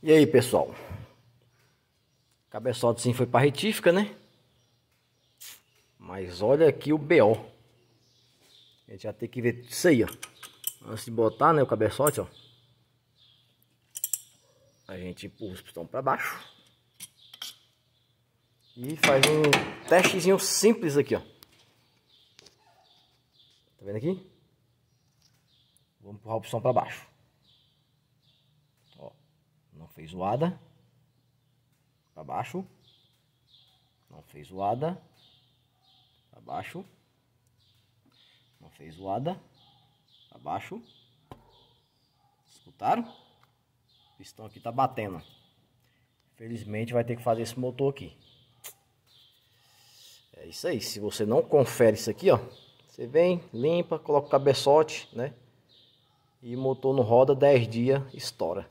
E aí, pessoal? Cabeçote sim foi para retífica, né? Mas olha aqui o BO. A gente já tem que ver isso aí, ó. Antes de botar, né, o cabeçote, ó. A gente empurra os pistão para baixo. E faz um testezinho simples aqui, ó. Tá vendo aqui? Vamos empurrar o pistão para baixo. Não fez zoada. Para baixo. Não fez zoada. Para baixo. Não fez zoada. Para baixo. Escutaram? O pistão aqui tá batendo. Felizmente vai ter que fazer esse motor aqui. É isso aí. Se você não confere isso aqui, ó. Você vem, limpa, coloca o cabeçote, né? E motor não roda 10 dias, estoura.